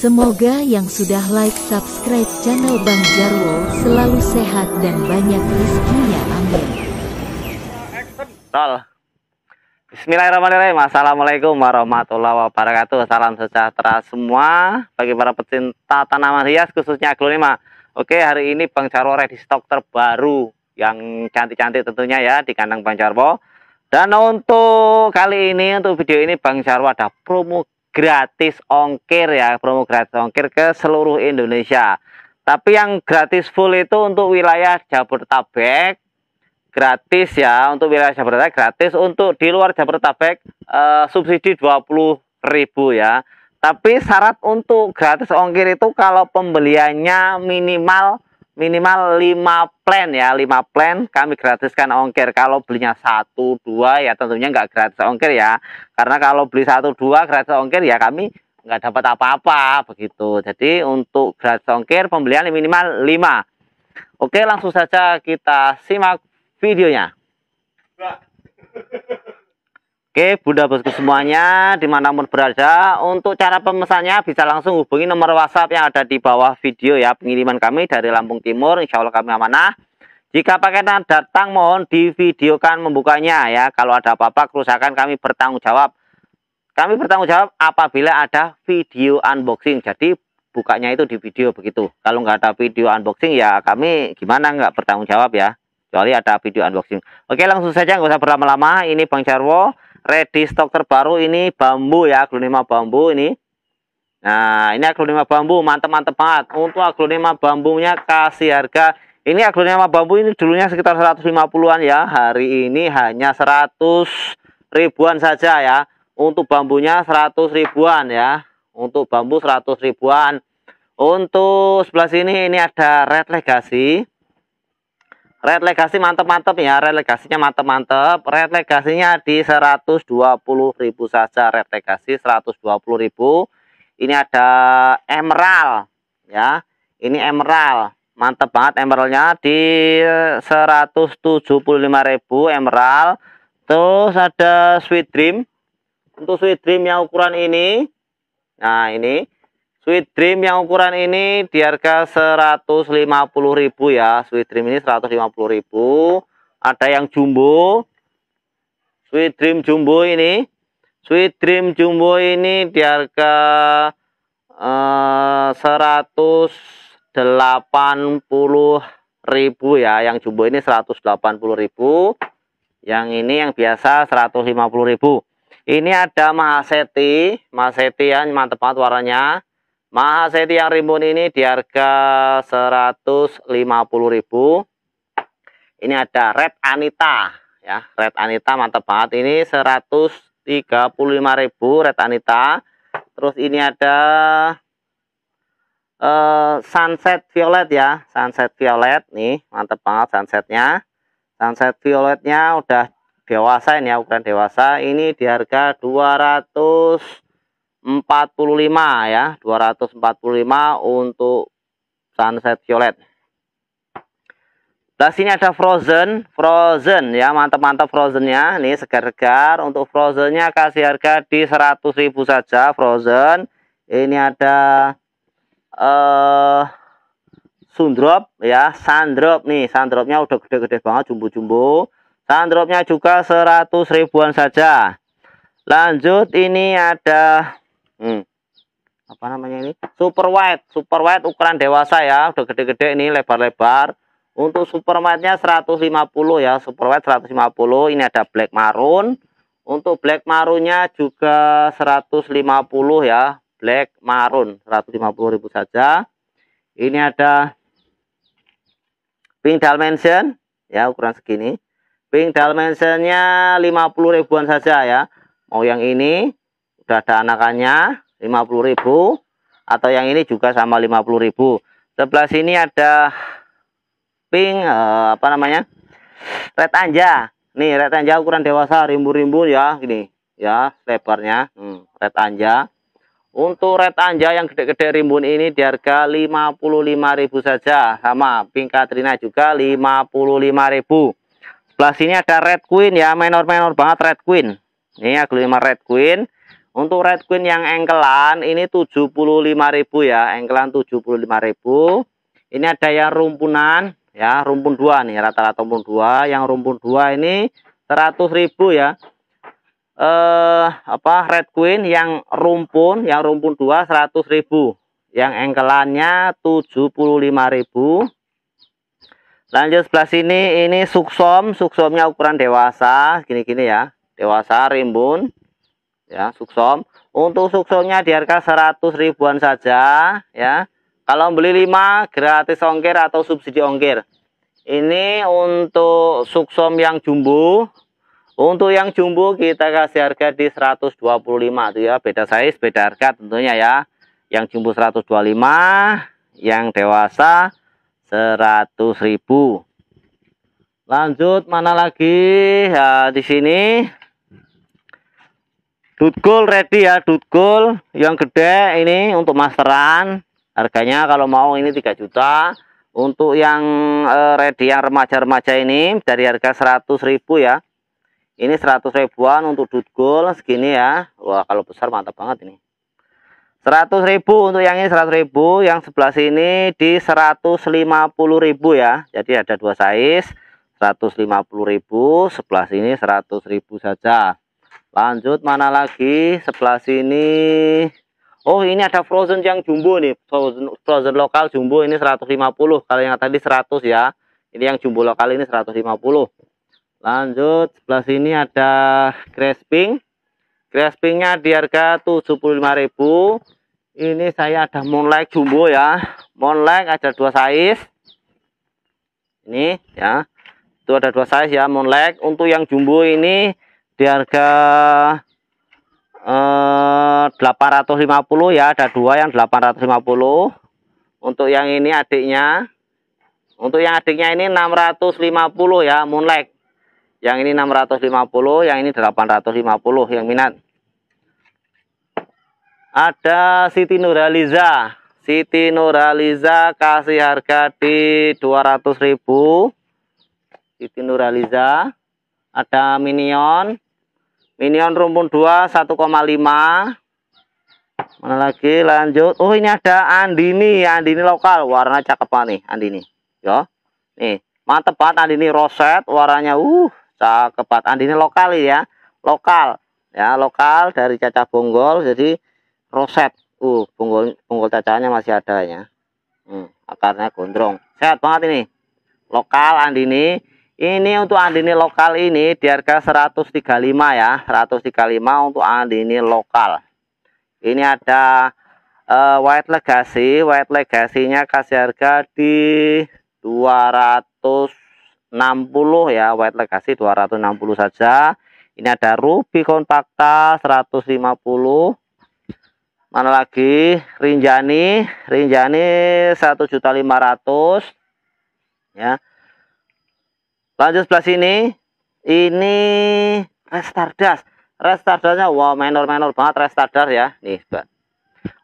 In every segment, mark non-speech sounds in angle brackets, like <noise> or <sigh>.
Semoga yang sudah like subscribe channel Bang Jarwo selalu sehat dan banyak rezekinya. Amin. Tol. Bismillahirrahmanirrahim. Assalamualaikum warahmatullahi wabarakatuh. Salam sejahtera semua bagi para pecinta tanaman hias khususnya aglonema. Oke, hari ini Bang Jarwo ready stok terbaru yang cantik-cantik tentunya ya di kandang Bang Jarwo. Dan untuk kali ini, untuk video ini Bang Jarwo ada promo gratis ongkir ya, promo gratis ongkir ke seluruh Indonesia. Tapi yang gratis full itu untuk wilayah Jabodetabek gratis ya, untuk wilayah Jabodetabek gratis, untuk di luar Jabodetabek eh, subsidi ribu ya. Tapi syarat untuk gratis ongkir itu kalau pembeliannya minimal minimal 5 plan ya 5 plan kami gratiskan ongkir kalau belinya 1, 2 ya tentunya nggak gratis ongkir ya karena kalau beli 1, 2 gratis ongkir ya kami nggak dapat apa-apa begitu jadi untuk gratis ongkir pembelian minimal 5 oke langsung saja kita simak videonya Mbak. <laughs> Oke, Bunda Bosku semuanya dimanapun berada, untuk cara pemesannya bisa langsung hubungi nomor WhatsApp yang ada di bawah video ya. Pengiriman kami dari Lampung Timur, insya Allah kami amanah. Jika paketan datang mohon di videokan membukanya ya. Kalau ada apa-apa kerusakan kami bertanggung jawab. Kami bertanggung jawab apabila ada video unboxing. Jadi bukanya itu di video begitu. Kalau nggak ada video unboxing ya kami gimana nggak bertanggung jawab ya. Kecuali ada video unboxing. Oke langsung saja nggak usah berlama-lama. Ini Bang Jarwo ready stok terbaru ini bambu ya aglonema bambu ini nah ini aglonema bambu mantep-mantep banget untuk aglonema bambunya kasih harga ini aglonema bambu ini dulunya sekitar 150-an ya hari ini hanya 100 ribuan saja ya untuk bambunya 100 ribuan ya untuk bambu 100 ribuan untuk sebelah sini ini ada red legacy Red Legacy mantep-mantep ya. Red legacy mantep-mantep. Red Legacy-nya di 120.000 saja. Red Legacy 120.000. Ini ada Emerald ya. Ini Emerald. Mantep banget Emeraldnya di 175.000 Emerald. Terus ada Sweet Dream. Untuk Sweet Dream yang ukuran ini. Nah, ini Sweet Dream yang ukuran ini di harga 150.000 ya. Sweet Dream ini 150.000. Ada yang jumbo. Sweet Dream jumbo ini. Sweet Dream jumbo ini di harga eh, 180.000 ya. Yang jumbo ini 180.000. Yang ini yang biasa 150.000. Ini ada Maseti, Maseti ya, mantep banget warnanya Maha Seti yang rimbun ini di harga 150.000. Ini ada Red Anita ya, Red Anita mantap banget ini 135.000 Red Anita. Terus ini ada uh, Sunset Violet ya, Sunset Violet nih, mantap banget sunsetnya. Sunset Violetnya udah dewasa ini ya, ukuran dewasa. Ini di harga 200 45 ya 245 untuk sunset violet Nah sini ada frozen, frozen ya mantap-mantap frozennya, ini segar-segar. Untuk frozennya kasih harga di 100.000 saja frozen. Ini ada eh uh, sundrop ya, sundrop nih, sundropnya udah gede-gede banget, jumbo-jumbo. Sundropnya juga 100 ribuan saja. Lanjut ini ada hmm. apa namanya ini super white super white ukuran dewasa ya udah gede-gede ini lebar-lebar untuk super white nya 150 ya super wide 150 ini ada black maroon untuk black maroonnya juga 150 ya black maroon 150.000 saja ini ada pink dimension ya ukuran segini pink dimensionnya 50 ribuan saja ya mau yang ini sudah ada anakannya 50.000 atau yang ini juga sama 50.000 sebelah sini ada pink eh, apa namanya red anja nih red anja ukuran dewasa rimbu-rimbu ya gini ya lebarnya hmm, red anja untuk red anja yang gede-gede rimbun ini di harga 55.000 saja sama pink katrina juga 55.000 sebelah sini ada red queen ya minor-minor banget red queen ini aglonema red queen untuk Red Queen yang engkelan ini 75.000 ya, engkelan 75.000. Ini ada yang rumpunan ya, rumpun 2 nih, rata-rata rumpun 2. Yang rumpun 2 ini 100.000 ya. Eh apa Red Queen yang rumpun, yang rumpun 2 100.000. Yang engkelannya 75.000. Lanjut sebelah sini ini suksom, suksomnya ukuran dewasa, gini-gini ya. Dewasa rimbun ya suksom untuk suksomnya di harga 100 ribuan saja ya kalau beli 5 gratis ongkir atau subsidi ongkir ini untuk suksom yang jumbo untuk yang jumbo kita kasih harga di 125 tuh ya beda size beda harga tentunya ya yang jumbo 125 yang dewasa 100.000 ribu lanjut mana lagi ya, di sini Dutgul ready ya, dutgul yang gede ini untuk masteran. Harganya kalau mau ini 3 juta. Untuk yang eh, ready yang remaja-remaja ini dari harga 100 ribu ya. Ini 100 ribuan untuk dutgul segini ya. Wah, kalau besar mantap banget ini. 100 ribu untuk yang ini 100 ribu, yang sebelah sini di 150 ribu ya. Jadi ada dua size, 150 ribu, sebelah sini 100 ribu saja lanjut mana lagi sebelah sini Oh ini ada frozen yang jumbo nih frozen, frozen lokal jumbo ini 150 kalau yang tadi 100 ya ini yang jumbo lokal ini 150 lanjut sebelah sini ada grasping graspingnya di harga 75.000 ini saya ada moonlight jumbo ya moonlight ada dua size ini ya itu ada dua size ya moonlight untuk yang jumbo ini di harga eh, 850 ya ada dua yang 850 untuk yang ini adiknya untuk yang adiknya ini 650 ya Moonlight yang ini 650 yang ini 850 yang minat ada Siti Nuraliza Siti Nuraliza kasih harga di 200.000 Siti Nuraliza ada Minion Minion rumpun 2 1,5. Mana lagi lanjut. Oh, ini ada Andini, Andini lokal. Warna cakep nih Andini. Yo. Nih, mantep banget Andini roset warnanya. Uh, cakep banget Andini lokal ya. Lokal. Ya, lokal dari Caca Bonggol jadi roset. Uh, bonggol bonggol cacanya masih ada ya. Hmm, akarnya gondrong. Sehat banget ini. Lokal Andini ini untuk andini lokal ini di harga 135 ya, 135 untuk andini lokal. Ini ada uh, white legacy, white Legacy-nya kasih harga di 260 ya, white legacy 260 saja. Ini ada ruby kompakta 150. Mana lagi? Rinjani, Rinjani 1.500 ya. Lanjut sebelah sini. Ini restart restardas. Restardasnya wow menor-menor banget restardas ya. Nih, Mbak.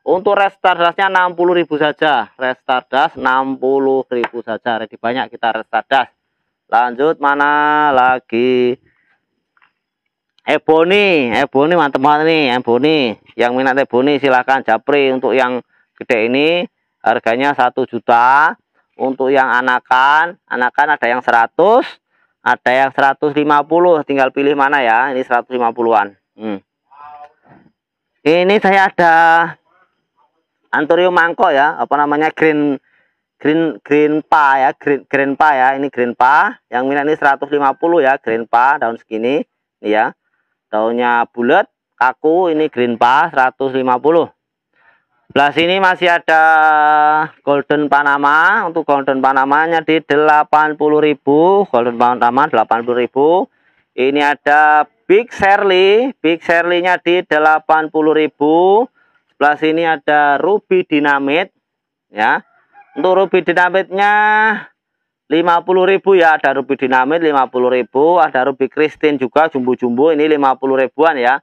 Untuk restardasnya 60.000 saja. restart Restardas 60.000 saja. Ready banyak kita restart restardas. Lanjut mana lagi? Ebony, Ebony mantep banget nih, Ebony. Yang minat Ebony silahkan japri untuk yang gede ini harganya 1 juta. Untuk yang anakan, anakan ada yang 100, ada yang 150 tinggal pilih mana ya ini 150-an hmm. ini saya ada anturium mangkok ya apa namanya green green green pa ya green green pa ya ini green pa yang minat ini 150 ya green pa daun segini ini ya daunnya bulat kaku ini green pa 150 Belah sini masih ada Golden Panama. Untuk Golden Panamanya di 80.000, Golden Panama 80.000. Ini ada Big Shirley, Big Shirley-nya di 80.000. Sebelah sini ada Ruby Dynamite ya. Untuk Ruby Dynamite-nya 50.000 ya, ada Ruby Dynamite 50.000, ada Ruby Christine juga jumbo-jumbo ini 50000 ribuan ya.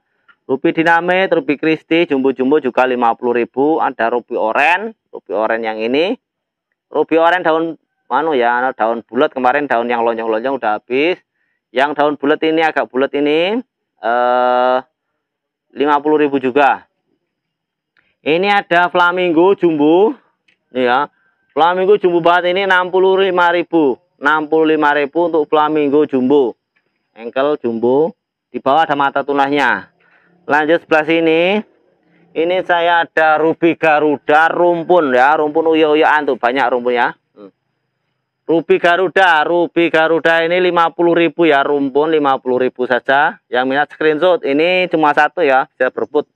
Rupi dinamit, rupi kristi, jumbo-jumbo juga 50.000, ada rupi oren, rupi oren yang ini. Rupi oren daun mana ya, anu, daun bulat kemarin daun yang lonjong-lonjong udah habis. Yang daun bulat ini agak bulat ini eh 50.000 juga. Ini ada flamingo jumbo ini ya. Flamingo jumbo banget ini 65.000. 65.000 untuk flamingo jumbo. Engkel jumbo, di bawah ada mata tunahnya lanjut sebelah sini ini saya ada ruby garuda rumpun ya rumpun uyo uyoan tuh banyak rumpun ya hmm. ruby garuda ruby garuda ini ribu ya rumpun ribu saja yang minat screenshot ini cuma satu ya bisa berebut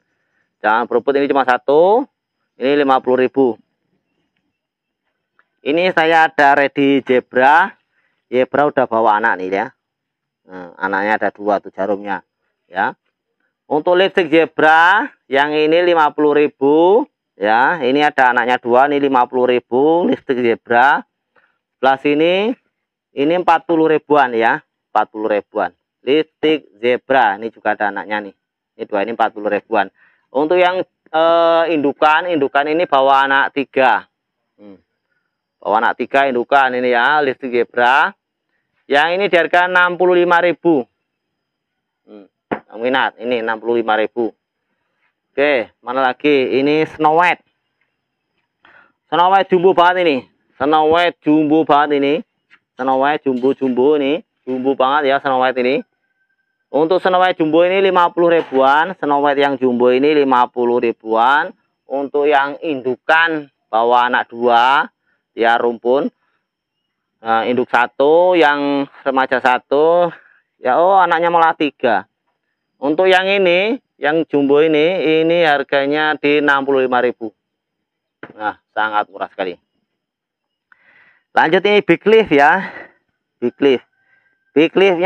jangan berebut ini cuma satu ini ribu. ini saya ada ready zebra zebra udah bawa anak nih ya hmm, anaknya ada dua tuh jarumnya ya untuk listrik zebra yang ini 50.000 ya. Ini ada anaknya dua ini 50.000 lipstick zebra. Plus ini ini 40 ribuan ya. 40 ribuan. listrik zebra ini juga ada anaknya nih. Ini dua ini 40 ribuan. Untuk yang eh, indukan, indukan ini bawa anak tiga. Hmm. Bawa anak tiga indukan ini ya, listrik zebra. Yang ini diharga ribu yang minat ini 65.000 oke mana lagi ini Snow White Snow White jumbo banget ini Snow White jumbo banget ini Snow White jumbo-jumbo ini jumbo banget ya Snow White ini untuk Snow White jumbo ini 50 ribuan Snow White yang jumbo ini 50 ribuan untuk yang indukan bawa anak dua ya rumpun nah, induk satu yang remaja satu ya oh anaknya malah tiga untuk yang ini, yang jumbo ini, ini harganya di 65.000. Nah, sangat murah sekali. Lanjut ini Big Leaf ya. Big Leaf. Big leafnya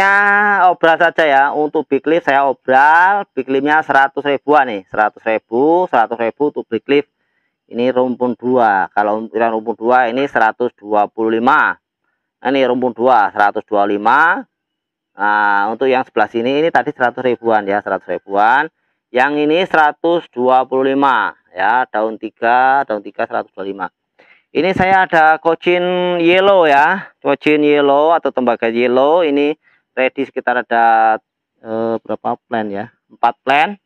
nya obral saja ya. Untuk Big Leaf saya obral, Big leafnya nya 100 ribuan nih. 100 ribu, 100 ribu untuk Big Leaf. Ini rumpun 2. Kalau yang rumpun 2 ini 125. Nah, ini rumpun 2, 125. Nah, untuk yang sebelah sini ini tadi 100 ribuan ya, 100 ribuan. Yang ini 125 ya, daun 3, daun 3 125. Ini saya ada kocin yellow ya, kocin yellow atau tembaga yellow ini ready sekitar ada eh, berapa plan ya? 4 plan.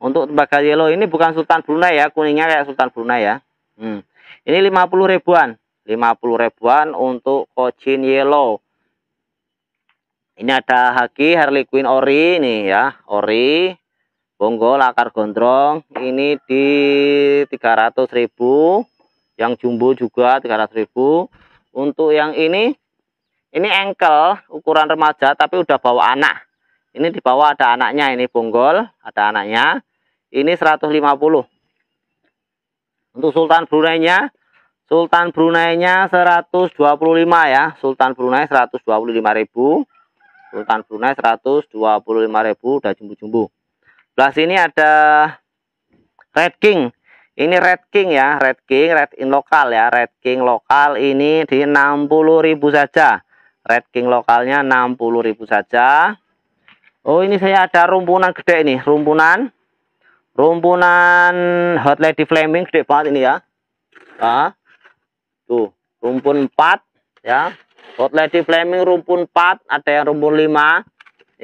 Untuk tembaga yellow ini bukan Sultan Brunei ya, kuningnya kayak Sultan Brunei ya. Hmm. Ini 50 ribuan. 50 ribuan untuk kocin yellow. Ini ada haki Harley Quinn ori ini ya, ori bonggol akar gondrong. Ini di 300.000. Yang jumbo juga 300.000. Untuk yang ini ini engkel ukuran remaja tapi udah bawa anak. Ini di bawah ada anaknya ini bonggol, ada anaknya. Ini 150. Untuk Sultan Brunei-nya Sultan Brunei-nya 125 ya. Sultan Brunei 125.000. Sultan Brunei 125.000 udah jumbo-jumbo. Belah ini ada Red King. Ini Red King ya, Red King, Red in lokal ya, Red King lokal ini di 60.000 saja. Red King lokalnya 60.000 saja. Oh, ini saya ada rumpunan gede ini, rumpunan. Rumpunan Hot Lady Flaming gede banget ini ya. Ah. Tuh, rumpun 4 ya. Lady Fleming rumpun 4, ada yang rumpun 5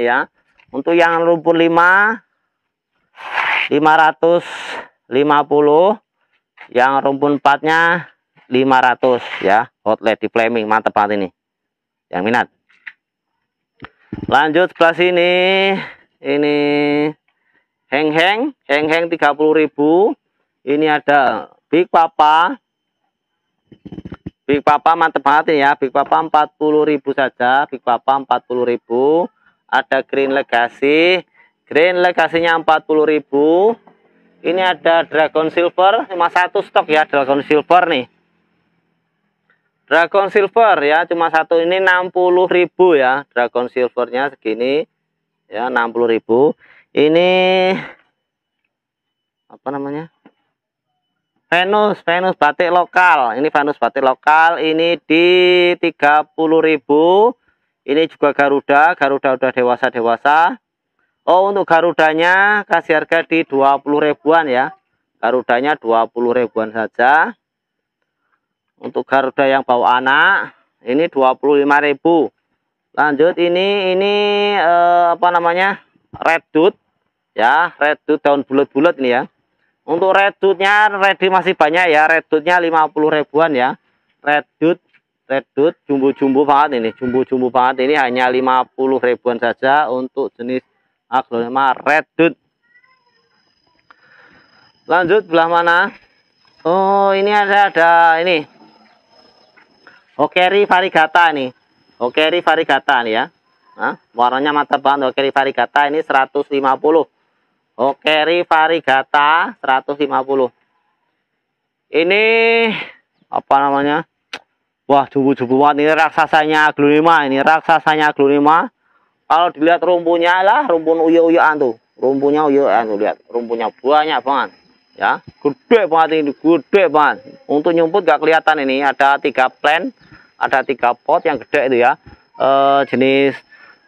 ya. Untuk yang rumpun 5 550, yang rumpun 4-nya 500 ya. Lady Fleming mantap banget ini. Yang minat. Lanjut sebelah sini. Ini heng-heng, heng-heng 30.000. Ini ada Big Papa Big Papa mantep banget ini ya. Big Papa 40.000 saja. Big Papa 40.000. Ada Green Legacy. Green Legacy-nya 40.000. Ini ada Dragon Silver cuma satu stok ya Dragon Silver nih. Dragon Silver ya cuma satu ini 60.000 ya Dragon Silver-nya segini ya 60.000 ini apa namanya Venus, Venus batik lokal. Ini Venus batik lokal, ini di 30.000. Ini juga Garuda, Garuda udah dewasa-dewasa. Oh, untuk Garudanya kasih harga di 20 ribuan ya. Garudanya 20 ribuan saja. Untuk Garuda yang bawa anak, ini 25 ribu. Lanjut ini ini eh, apa namanya? Red Dude ya, Red Dude daun bulat-bulat ini ya. Untuk redutnya, ready masih banyak ya. Redutnya 50 ribuan ya. Redut, redut, jumbo-jumbo banget ini. Jumbo-jumbo banget ini hanya 50 ribuan saja untuk jenis aglonema redut. Lanjut belah mana? Oh, ini ada ada ini. Okeri varigata ini Okeri varigata nih ya. Nah, warnanya mata banget Okeri varigata ini 150 Oke, Rivarigata 150. Ini apa namanya? Wah, jubu-jubu banget ini raksasanya glunima, ini raksasanya glunima. Kalau dilihat rumpunya lah, rumpun uyu-uyuan tuh. Rumpunya uyu-uyuan tuh, lihat. Rumpunya banyak banget. Ya, gede banget ini, gede banget. Untuk nyumput gak kelihatan ini, ada tiga plan, ada tiga pot yang gede itu ya. E, jenis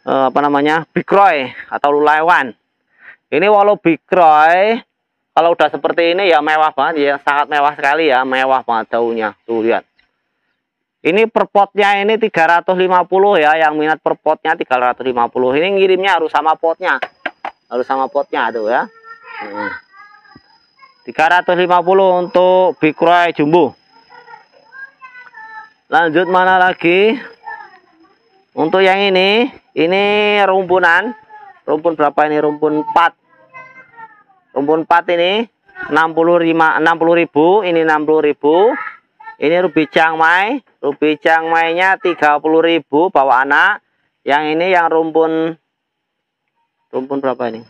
e, apa namanya? Bigroy atau Lulaiwan ini walau bikroy, kalau udah seperti ini ya mewah banget ya, sangat mewah sekali ya, mewah banget daunnya. Tuh lihat. Ini per potnya ini 350 ya, yang minat per perpotnya 350. Ini ngirimnya harus sama potnya. Harus sama potnya tuh ya. Hmm. Nah. 350 untuk bikroy jumbo. Lanjut mana lagi? Untuk yang ini, ini rumpunan. Rumpun berapa ini? Rumpun 4 Rumpun 4 ini 65 60.000, ini 60.000. Ini rubi cangmai, rubi cangmainya 30.000 bawa anak. Yang ini yang rumpun rumpun berapa ini?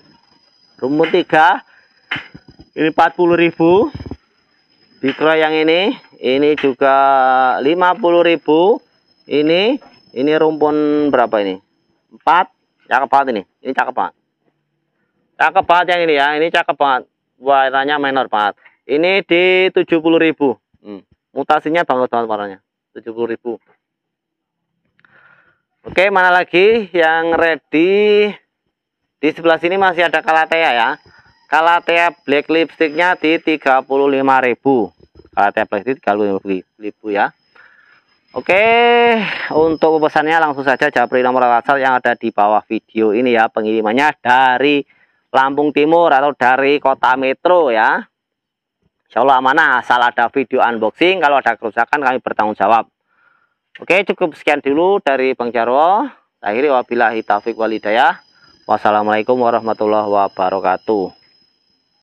Rumpun 3 ini 40.000. Bikro yang ini, ini juga 50.000. Ini ini rumpun berapa ini? 4 cakep banget ini. Ini cakep banget. Cakep banget yang ini ya. Ini cakep banget. Warnanya minor banget. Ini di 70.000. Hmm. Mutasinya bagus banget warnanya. 70.000. Oke, mana lagi yang ready? Di sebelah sini masih ada Kalatea ya. Kalatea black lipsticknya di 35.000. Kalatea black lipstick 35.000 ya. Oke, untuk pesannya langsung saja japri nomor WhatsApp yang ada di bawah video ini ya. Pengirimannya dari Lampung Timur atau dari kota Metro ya. Insya Allah amanah asal ada video unboxing. Kalau ada kerusakan kami bertanggung jawab. Oke cukup sekian dulu dari Bang Jarwo. Akhirnya wabillahi taufiq walidayah. Wassalamualaikum warahmatullahi wabarakatuh.